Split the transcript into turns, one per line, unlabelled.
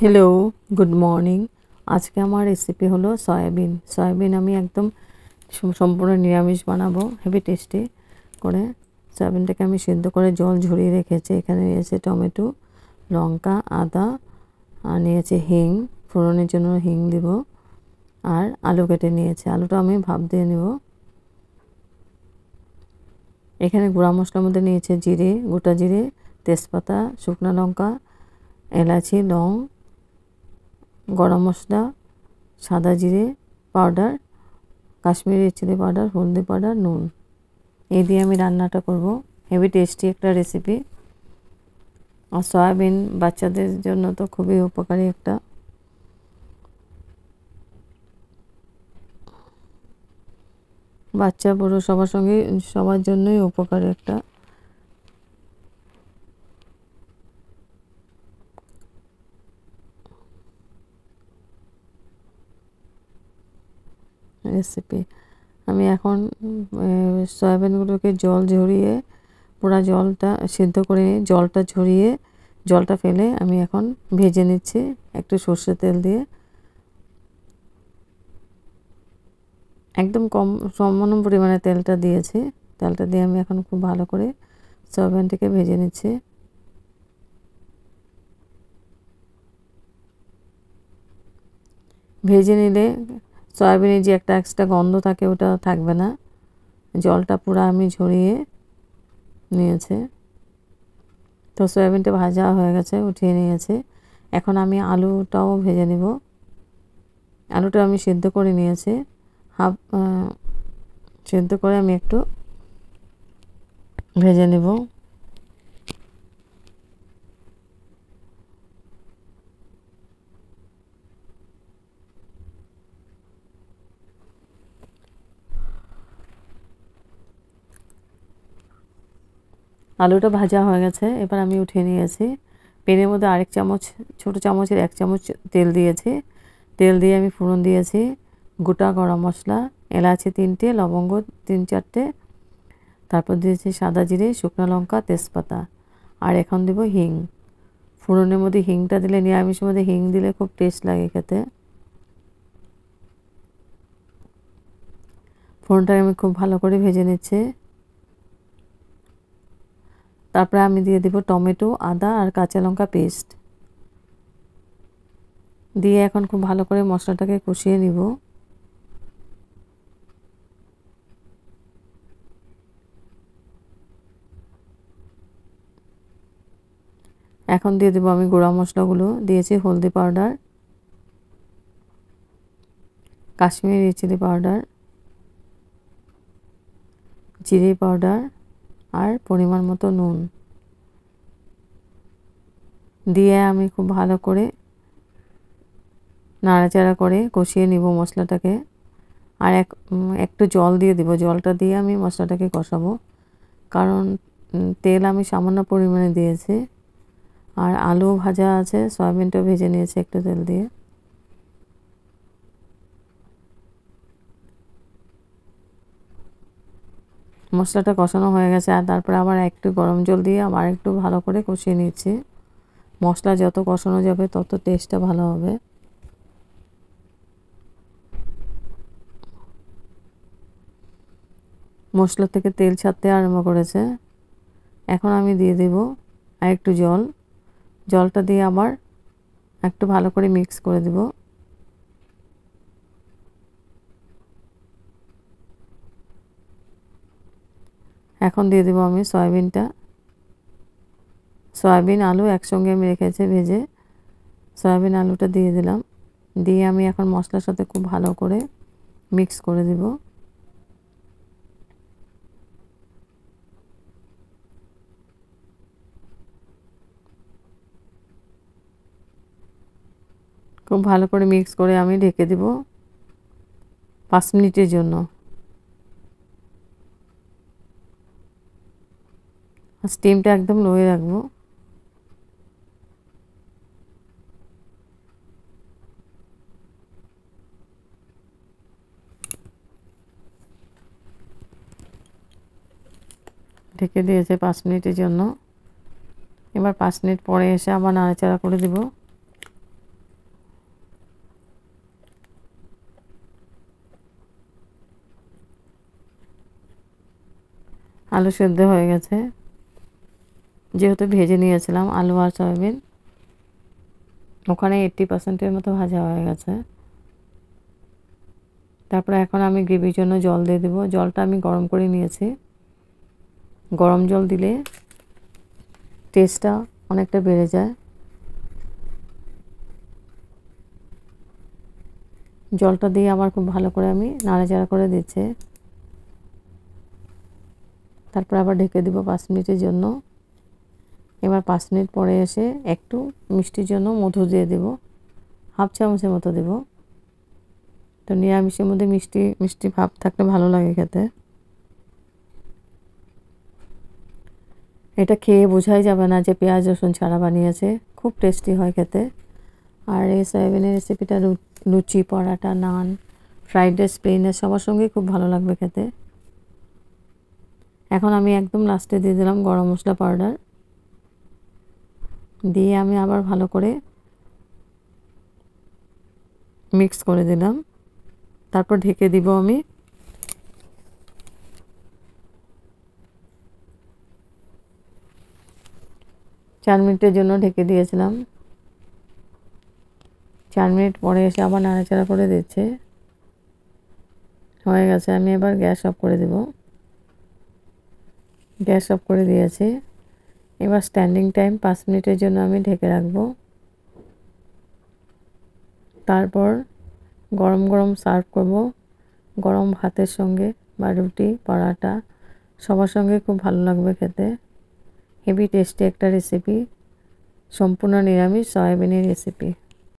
hello good morning আজকে আমার recipe হলো সয়াবিন সয়াবিন আমি একদম সম্পূর্ণ নিরামিষ বানাবো হেভি টেস্টি করে সয়াবিনটাকে আমি সিদ্ধ করে জল ঝরিয়ে রেখেছি এখানে নিয়েছে টমেটো লঙ্কা আদা আর নিয়েছে হিং ফোড়নের জন্য হিং দিব আর আলু কেটে নিয়েছে আলুটা আমি ভাপ দিয়ে নেব এখানে গুঁড়া মশলার মধ্যে নিয়েছে জিরে গোটা জিরে তেজপাতা শুকনো লঙ্কা এলাচি লং গরম মশলা সাদা জিরে পাউডার কাশ্মীরি চিলি পাউডার হলদি পাউডার নুন এই দিয়ে আমি রান্নাটা করব হেভি টেস্টি একটা রেসিপি আর সয়াবিন বাচ্চাদের জন্য তো খুবই উপকারী একটা বাচ্চা বড় সবার সঙ্গে সবার জন্যই উপকারী একটা রেসিপি আমি এখন সয়াবিনগুলোকে জল ঝরিয়ে পুরো জলটা সিদ্ধ করে জলটা ঝরিয়ে জলটা ফেলে আমি এখন ভেজে নিচ্ছি একটু সর্ষের তেল দিয়ে একদম কম সামান্য পরিমাণে তেলটা দিয়েছি তেলটা দিয়ে আমি এখন খুব ভালো করে সয়াবিনটাকে ভেজে নিচ্ছি ভেজে নিলে সয়াবিনের যে একটা এক্সট্রা গন্ধ থাকে ওটা থাকবে না জলটা পুরো আমি ঝরিয়ে নিয়েছে তো সয়াবিনটা ভাজা হয়ে গেছে উঠিয়ে নিয়েছে এখন আমি আলুটাও ভেজে নেব আলুটা আমি সেদ্ধ করে নিয়েছি হাফ সেদ্ধ করে আমি একটু ভেজে নেব আলুটা ভাজা হয়ে গেছে এবার আমি উঠে নিয়েছি পেনের মধ্যে আরেক চামচ ছোট চামচের এক চামচ তেল দিয়েছি তেল দিয়ে আমি ফোড়ন দিয়েছি গোটা গরম মশলা এলাচি তিনটে লবঙ্গ তিন চারটে তারপর দিয়েছি সাদা জিরে শুকনো লঙ্কা তেজপাতা আর এখন দেব হিং ফোড়নের মধ্যে হিংটা দিলে নিরামিষের মধ্যে হিং দিলে খুব টেস্ট লাগে খেতে ফোড়নটাকে আমি খুব ভালো করে ভেজে নিচ্ছি তারপরে আমি দিয়ে দেব টমেটো আদা আর কাঁচা লঙ্কা পেস্ট দিয়ে এখন খুব ভালো করে মশলাটাকে কষিয়ে নিব এখন দিয়ে দেবো আমি গুঁড়া মশলাগুলো দিয়েছি হলদি পাউডার কাশ্মীরি চিলি পাউডার জিরে পাউডার আর পরিমাণ মতো নুন দিয়ে আমি খুব ভালো করে নাড়াচাড়া করে কষিয়ে নিব মশলাটাকে আর এক একটু জল দিয়ে দিব জলটা দিয়ে আমি মশলাটাকে কষাবো কারণ তেল আমি সামান্য পরিমাণে দিয়েছি আর আলু ভাজা আছে সয়াবিনটাও ভেজে নিয়েছি একটু তেল দিয়ে মশলাটা কষানো হয়ে গেছে আর তারপরে আবার একটু গরম জল দিয়ে আবার একটু ভালো করে কষিয়ে নিচ্ছি মশলা যত কষানো যাবে তত টেস্টটা ভালো হবে মশলা থেকে তেল ছাড়তে আরম্ভ করেছে এখন আমি দিয়ে দেব আর একটু জল জলটা দিয়ে আবার একটু ভালো করে মিক্স করে দেবো এখন দিয়ে দেবো আমি সয়াবিনটা সয়াবিন আলু একসঙ্গে আমি রেখেছি ভেজে সয়াবিন আলুটা দিয়ে দিলাম দিয়ে আমি এখন মশলার সাথে খুব ভালো করে মিক্স করে দেব খুব ভালো করে মিক্স করে আমি ঢেকে দেব পাঁচ মিনিটের জন্য স্টিমটা একদম লোয়ে রাখবো ঢেকে দিয়েছে পাঁচ মিনিটের জন্য এবার পাঁচ মিনিট পরে এসে আবার নাড়াচাড়া করে দেব আলু সেদ্ধ হয়ে গেছে যেহেতু ভেজে নিয়েছিলাম আলু আর সয়াবিন ওখানে এইট্টি পার্সেন্টের মতো ভাজা হয়ে গেছে তারপরে এখন আমি গ্রেভির জন্য জল দিয়ে দেবো জলটা আমি গরম করে নিয়েছি গরম জল দিলে টেস্টটা অনেকটা বেড়ে যায় জলটা দিয়ে আবার খুব ভালো করে আমি নাড়াচাড়া করে দিচ্ছে তারপর আবার ঢেকে দেবো পাঁচ মিনিটের জন্য এবার পাঁচ মিনিট পরে এসে একটু মিষ্টির জন্য মধু দিয়ে দেব হাফ চামচের মতো দেব তো নিরামিষের মধ্যে মিষ্টি মিষ্টি ভাব থাকলে ভালো লাগে খেতে এটা খেয়ে বোঝাই যাবে না যে পেঁয়াজ রসুন ছাড়া বানিয়েছে খুব টেস্টি হয় খেতে আর এই সয়াবিনের রেসিপিটা লুচি পরাটা নান ফ্রাইড রাইস প্লেনের সবার সঙ্গেই খুব ভালো লাগবে খেতে এখন আমি একদম লাস্টে দিয়ে দিলাম গরম মশলা পাউডার দিয়ে আমি আবার ভালো করে মিক্স করে দিলাম তারপর ঢেকে দিব আমি চার মিনিটের জন্য ঢেকে দিয়েছিলাম চার মিনিট পরে এসে আবার নাড়াচাড়া করে দিচ্ছে হয়ে গেছে আমি এবার গ্যাস অফ করে দেব গ্যাস অফ করে দিয়েছি এবার স্ট্যান্ডিং টাইম পাঁচ মিনিটের জন্য আমি ঢেকে রাখবো তারপর গরম গরম সার্ভ করব গরম ভাতের সঙ্গে বা রুটি পরাটা সবার সঙ্গে খুব ভালো লাগবে খেতে হেভি টেস্টি একটা রেসিপি সম্পূর্ণ নিরামিষ সয়াবিনের রেসিপি